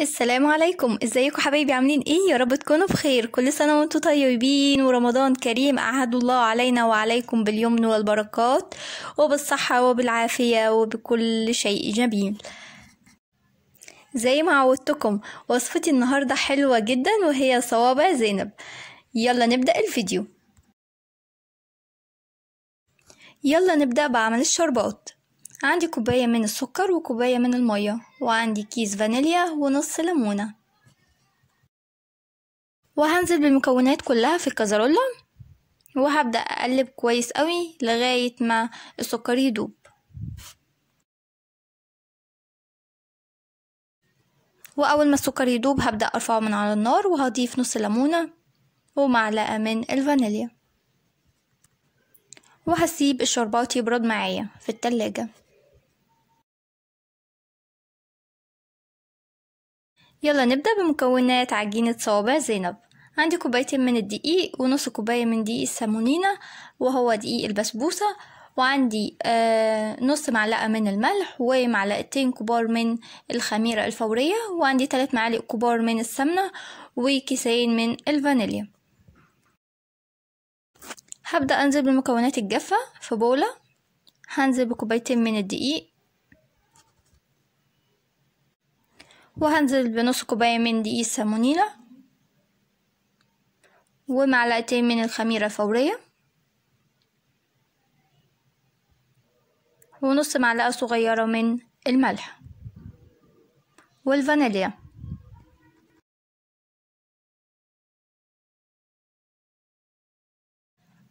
السلام عليكم ازيكم حبايبي عاملين ايه يا رب تكونوا بخير كل سنه وانتم طيبين ورمضان كريم اعهد الله علينا وعليكم باليمن والبركات وبالصحه وبالعافيه وبكل شيء جميل زي ما عودتكم وصفتي النهارده حلوه جدا وهي صوابع زينب يلا نبدا الفيديو يلا نبدا بعمل الشربات عندي كوباية من السكر وكوباية من المية وعندي كيس فانيليا ونص ليمونة وهنزل بالمكونات كلها في الكازرولة وهبدأ أقلب كويس قوي لغاية ما السكر يدوب وأول ما السكر يدوب هبدأ أرفعه من على النار وهضيف نص ليمونة ومعلقة من الفانيليا وهسيب الشربات يبرد معايا في التلاجة يلا نبدأ بمكونات عجينة صوابع زينب عندي كوبايتين من الدقيق ونص كوباية من دقيق السامونينا وهو دقيق البسبوسة وعندي آه نص معلقة من الملح ومعلقتين كبار من الخميرة الفورية وعندي تلات معالق كبار من السمنة وكيسين من الفانيليا هبدأ أنزل بالمكونات الجافة في بولة هنزل بكوبايتين من الدقيق وهنزل بنص كوباية من دقيق السالمونيلا ومعلقتين من الخميرة الفورية ونص معلقة صغيرة من الملح والفانيليا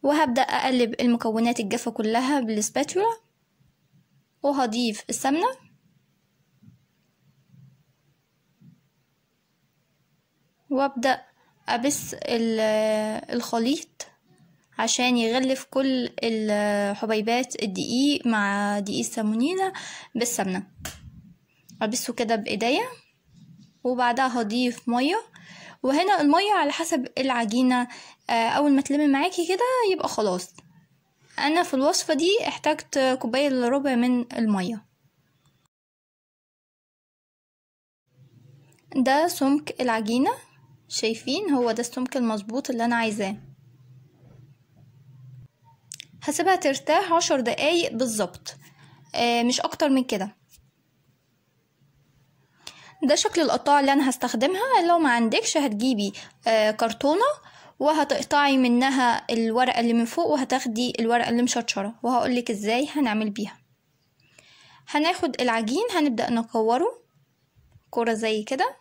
وهبدأ أقلب المكونات الجافة كلها بالسباتولا وهضيف السمنة وابدأ أبس الخليط عشان يغلف كل الحبيبات الدقيق مع دقيق السمونينا بالسمنة أبسه كده بإيديا وبعدها هضيف مية وهنا المية على حسب العجينة آه، أول ما تلم معاكي كده يبقى خلاص أنا في الوصفة دي احتاجت كوباية إلا ربع من المية ده سمك العجينة شايفين هو ده السمك المظبوط اللي انا عايزاه هسيبها ترتاح عشر دقايق بالظبط آه مش اكتر من كده ده شكل القطاع اللي انا هستخدمها لو ما عندكش هتجيبي آه كرتونه وهتقطعي منها الورقه اللي من فوق وهتاخدي الورقه اللي مشطشره وهقولك ازاي هنعمل بيها هناخد العجين هنبدا نكوره كره زي كده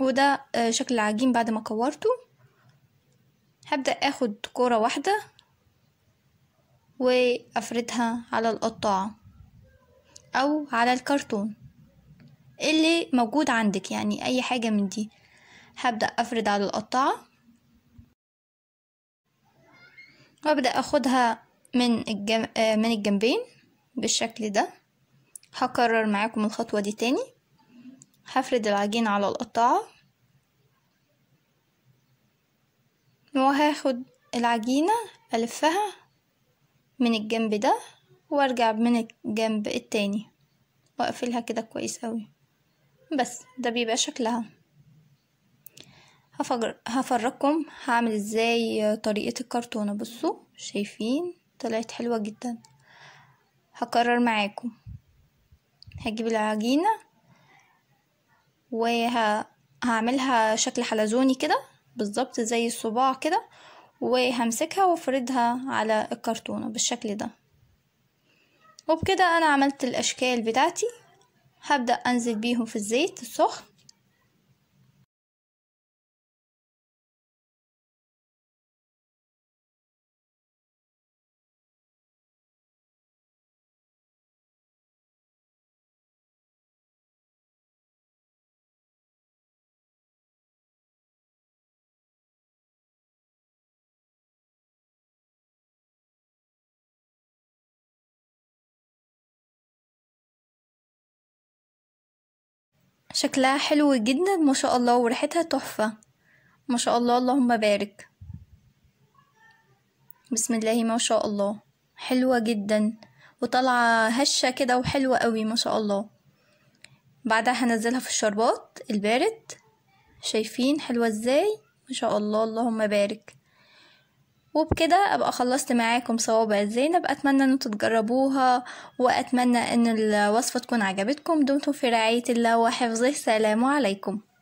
وده آه، شكل العجين بعد ما كورته هبدأ اخد كرة واحدة وافردها على القطاعة او على الكرتون اللي موجود عندك يعني اي حاجة من دي هبدأ افرد على القطاعة وابدأ اخدها من, الجم... آه، من الجنبين بالشكل ده هكرر معاكم الخطوة دي تاني هفرد العجين على القطاعة وهاخد العجينة ألفها من الجنب ده وارجع من الجنب التاني واقفلها كده كويس قوي بس ده بيبقى شكلها هفجر هفرجكم هعمل ازاي طريقة الكرتونة بصوا شايفين طلعت حلوة جدا هكرر معاكم هجيب العجينة وهعملها شكل حلزوني كده بالظبط زي الصباع كده وهمسكها وافردها على الكرتونة بالشكل ده وبكده انا عملت الاشكال بتاعتي هبدأ انزل بيهم في الزيت السخن شكلها حلو جدا ما شاء الله وريحتها تحفة ما شاء الله اللهم بارك بسم الله ما شاء الله حلوة جدا وطالعة هشة كده وحلوة قوي ما شاء الله بعدها هنزلها في الشربات البارد شايفين حلوة ازاي ما شاء الله اللهم بارك وبكده ابقى خلصت معاكم صوابع زينب اتمنى ان انتوا تجربوها واتمنى ان الوصفه تكون عجبتكم دمتم في رعايه الله وحفظه سلام عليكم